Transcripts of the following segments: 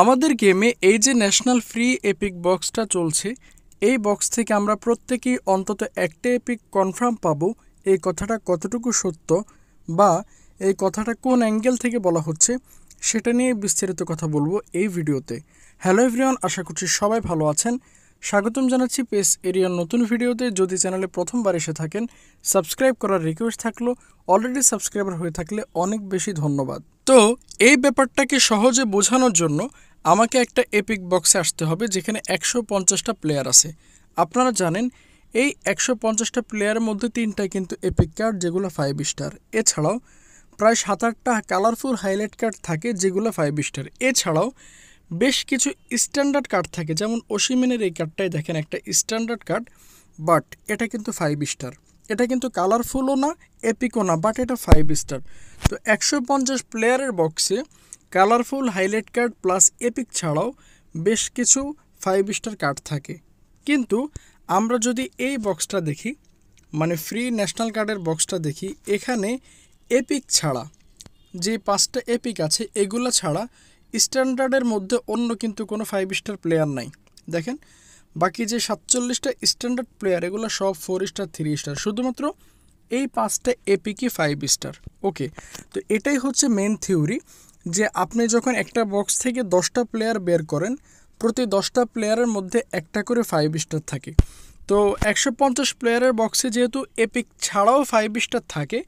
আমাদের গেমে এই যে ন্যাশনাল ফ্রি এপিক বক্সটা চলছে এই বক্স থেকে আমরা প্রত্যেকেই অন্তত একটা এপিক কনফার্ম পাব এই কথাটা কতটুকু সত্য বা এই কথাটা কোন অ্যাঙ্গেল থেকে বলা হচ্ছে সেটা নিয়ে বিস্তারিত কথা বলবো এই ভিডিওতে হ্যালো এভরিওয়ান আশা করছি সবাই ভালো আছেন স্বাগতম জানাচ্ছি পেস এরিয়ার নতুন ভিডিওতে যদি চ্যানেলে প্রথমবার এসে থাকেন সাবস্ক্রাইব করার রিকোয়েস্ট থাকলো অলরেডি সাবস্ক্রাইবার হয়ে থাকলে অনেক বেশি ধন্যবাদ তো এই ব্যাপারটাকে সহজে বোঝানোর জন্য আমাকে একটা এপিক বক্সে আসতে হবে যেখানে একশো পঞ্চাশটা প্লেয়ার আছে আপনারা জানেন এই একশো পঞ্চাশটা প্লেয়ারের মধ্যে তিনটা কিন্তু এপিক কার্ড যেগুলো ফাইভ স্টার এছাড়াও প্রায় সাত আটটা কালারফুল হাইলাইট কার্ড থাকে যেগুলো ফাইভ স্টার এছাড়াও বেশ কিছু স্ট্যান্ডার্ড কার্ড থাকে যেমন ওসিমেনের এই কার্ডটাই দেখেন একটা স্ট্যান্ডার্ড কার্ড বাট এটা কিন্তু ফাইভ স্টার এটা কিন্তু কালারফুলও না এপিকও না বাট এটা ফাইভ স্টার তো একশো পঞ্চাশ প্লেয়ারের বক্সে colourful highlight card plus epic ছাড়াও বেশ কিছু ফাইভ স্টার কার্ড থাকে কিন্তু আমরা যদি এই বক্সটা দেখি মানে ফ্রি ন্যাশনাল কার্ডের বক্সটা দেখি এখানে এপিক ছাড়া যে পাঁচটা এপিক আছে এগুলো ছাড়া স্ট্যান্ডার্ডের মধ্যে অন্য কিন্তু কোনো ফাইভ স্টার প্লেয়ার নাই দেখেন বাকি যে সাতচল্লিশটা স্ট্যান্ডার্ড প্লেয়ার এগুলো সব ফোর স্টার থ্রি স্টার শুধুমাত্র এই পাঁচটা এপিকি ফাইভ স্টার ওকে তো এটাই হচ্ছে মেন থিওরি যে আপনি যখন একটা বক্স থেকে দশটা প্লেয়ার বের করেন প্রতি দশটা প্লেয়ারের মধ্যে একটা করে ফাইভ স্টার থাকে তো একশো পঞ্চাশ প্লেয়ারের বক্সে যেহেতু এপিক ছাড়াও ফাইভ স্টার থাকে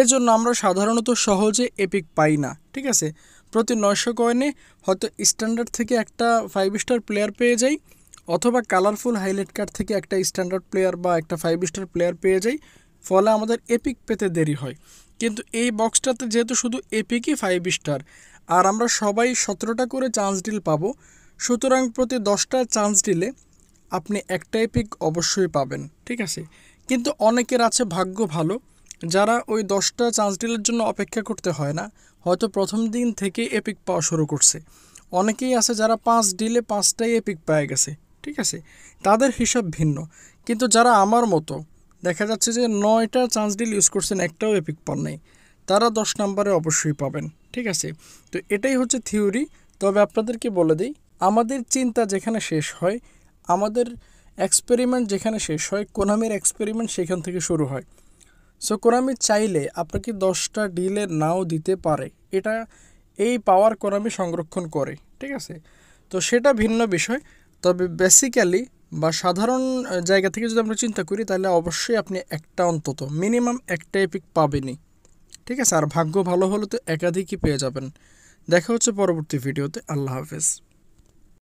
এজন্য আমরা সাধারণত সহজে এপিক পাই না ঠিক আছে প্রতি নয়শো কয়েনে হয়তো স্ট্যান্ডার্ড থেকে একটা ফাইভ স্টার প্লেয়ার পেয়ে যাই অথবা কালারফুল হাইলাইট কার্ড থেকে একটা স্ট্যান্ডার্ড প্লেয়ার বা একটা ফাইভ স্টার প্লেয়ার পেয়ে যাই ফলে আমাদের এপিক পেতে দেরি হয় কিন্তু এই বক্সটাতে যেহেতু শুধু এপিকই ফাইভ স্টার আর আমরা সবাই সতেরোটা করে চান্স ডিল পাব সুতরাং প্রতি দশটা চান্স ডিলে আপনি একটা এপিক অবশ্যই পাবেন ঠিক আছে কিন্তু অনেকের আছে ভাগ্য ভালো যারা ওই দশটা চান্স ডিলের জন্য অপেক্ষা করতে হয় না হয়তো প্রথম দিন থেকে এপিক পাওয়া শুরু করছে অনেকেই আছে যারা পাঁচ ডিলে পাঁচটাই এপিক পেয়ে গেছে ঠিক আছে তাদের হিসাব ভিন্ন কিন্তু যারা আমার মতো দেখা যাচ্ছে যে নয়টা চান্স ডিল ইউজ করছেন একটাও এপিক পান নেই তারা দশ নম্বরে অবশ্যই পাবেন ঠিক আছে তো এটাই হচ্ছে থিওরি তবে আপনাদেরকে বলে দিই আমাদের চিন্তা যেখানে শেষ হয় আমাদের এক্সপেরিমেন্ট যেখানে শেষ হয় কোনামির এক্সপেরিমেন্ট সেখান থেকে শুরু হয় সো কোনামি চাইলে আপনাকে দশটা ডিলের নাও দিতে পারে এটা এই পাওয়ার কোনামি সংরক্ষণ করে ঠিক আছে তো সেটা ভিন্ন বিষয় তবে বেসিক্যালি বা সাধারণ জায়গা থেকে যদি আমরা চিন্তা করি তাহলে অবশ্যই আপনি একটা অন্তত মিনিমাম একটা এপিক পাবেনই ঠিক আছে আর ভাগ্য ভালো হলে তো একাধিকই পেয়ে যাবেন দেখা হচ্ছে পরবর্তী ভিডিওতে আল্লাহ হাফেজ